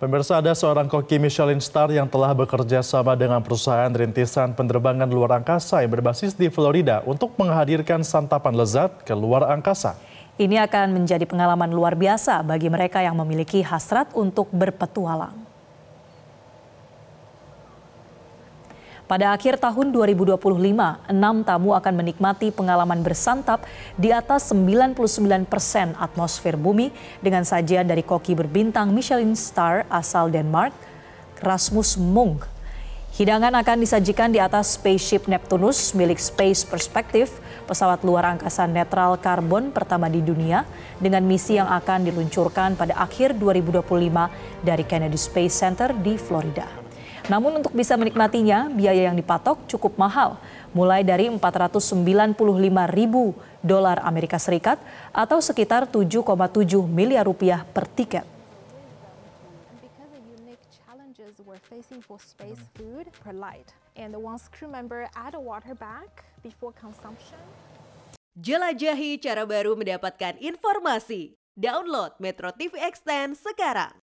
Pemirsa ada seorang koki Michelin Star yang telah bekerja sama dengan perusahaan rintisan penerbangan luar angkasa yang berbasis di Florida untuk menghadirkan santapan lezat ke luar angkasa. Ini akan menjadi pengalaman luar biasa bagi mereka yang memiliki hasrat untuk berpetualang. Pada akhir tahun 2025, enam tamu akan menikmati pengalaman bersantap di atas 99 persen atmosfer bumi dengan sajian dari koki berbintang Michelin Star asal Denmark, Rasmus Munk. Hidangan akan disajikan di atas spaceship Neptunus milik Space Perspective, pesawat luar angkasa netral karbon pertama di dunia, dengan misi yang akan diluncurkan pada akhir 2025 dari Kennedy Space Center di Florida. Namun untuk bisa menikmatinya, biaya yang dipatok cukup mahal, mulai dari 495 ribu dolar Amerika Serikat atau sekitar 7,7 miliar rupiah per tiket. we're facing for space, food, per light. And crew member add a water before consumption. Jelajahi cara baru mendapatkan informasi. Download Metro TV Extend sekarang.